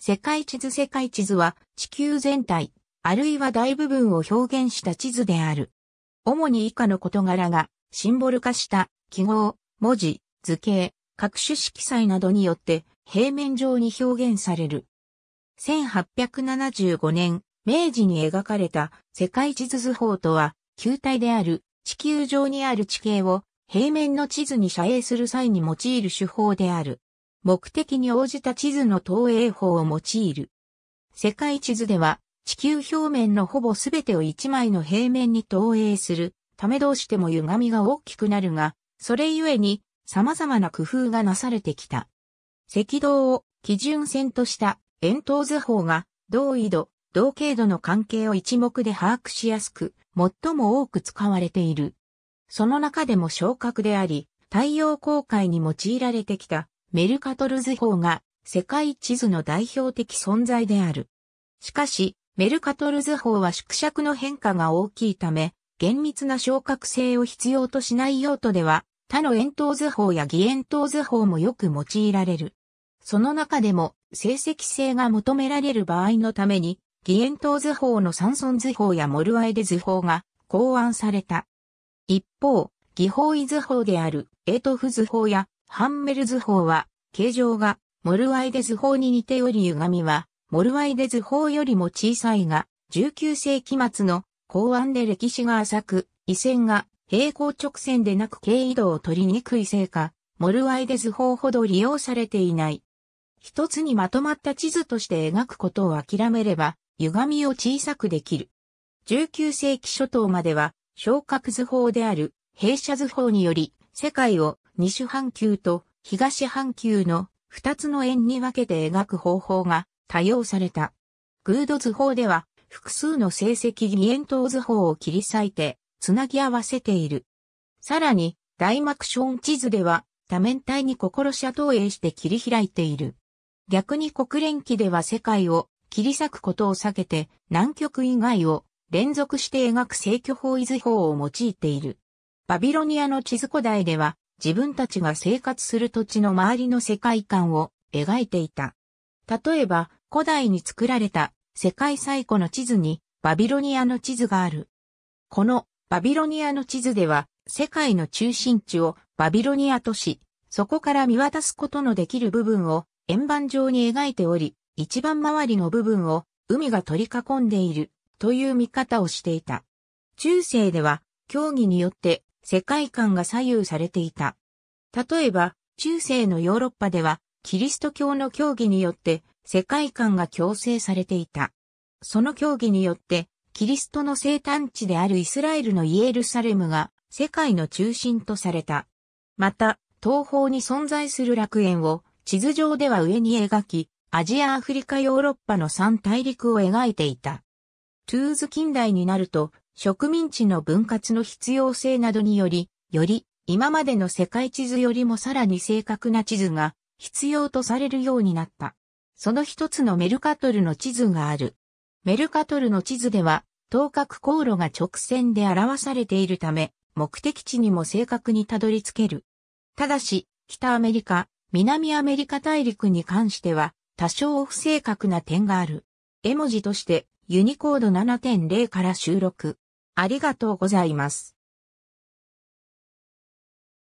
世界地図世界地図は地球全体、あるいは大部分を表現した地図である。主に以下の事柄がシンボル化した記号、文字、図形、各種色彩などによって平面上に表現される。1875年、明治に描かれた世界地図図法とは、球体である地球上にある地形を平面の地図に遮影する際に用いる手法である。目的に応じた地図の投影法を用いる。世界地図では、地球表面のほぼすべてを一枚の平面に投影するためどうしても歪みが大きくなるが、それゆえに様々な工夫がなされてきた。赤道を基準線とした円筒図法が、同緯度、同経度の関係を一目で把握しやすく、最も多く使われている。その中でも昇格であり、太陽光界に用いられてきたメルカトル図法が世界地図の代表的存在である。しかし、メルカトル図法は縮尺の変化が大きいため、厳密な昇格性を必要としない用途では、他の円筒図法や偽円筒図法もよく用いられる。その中でも、成績性が求められる場合のために、偽円筒図法の三尊図法やモルワイデ図法が考案された。一方、偽法位図法であるエトフ図法やハンメル図法は、形状がモルワイデ図法に似ており歪みは、モルワイデ図法よりも小さいが、19世紀末の港湾で歴史が浅く、緯線が平行直線でなく経緯度を取りにくいせいか、モルワイデ図法ほど利用されていない。一つにまとまった地図として描くことを諦めれば、歪みを小さくできる。19世紀初頭までは、昇格図法である、弊社図法により、世界を西半球と東半球の二つの円に分けて描く方法が多用された。グード図法では複数の成績義円等図法を切り裂いて、つなぎ合わせている。さらに、大マクション地図では、多面体に心者投影して切り開いている。逆に国連機では世界を切り裂くことを避けて、南極以外を連続して描く正距方位図法を用いている。バビロニアの地図古代では、自分たちが生活する土地の周りの世界観を描いていた。例えば、古代に作られた世界最古の地図にバビロニアの地図がある。このバビロニアの地図では世界の中心地をバビロニアとし、そこから見渡すことのできる部分を円盤状に描いており、一番周りの部分を海が取り囲んでいるという見方をしていた。中世では競技によって世界観が左右されていた。例えば、中世のヨーロッパでは、キリスト教の教義によって世界観が強制されていた。その教義によって、キリストの生誕地であるイスラエルのイエルサレムが世界の中心とされた。また、東方に存在する楽園を地図上では上に描き、アジア、アフリカ、ヨーロッパの三大陸を描いていた。トゥーズ近代になると、植民地の分割の必要性などにより、より今までの世界地図よりもさらに正確な地図が必要とされるようになった。その一つのメルカトルの地図がある。メルカトルの地図では、等角航路が直線で表されているため、目的地にも正確にたどり着ける。ただし、北アメリカ、南アメリカ大陸に関しては、多少不正確な点がある。絵文字として、ユニコード7.0から収録。ありがとうございます。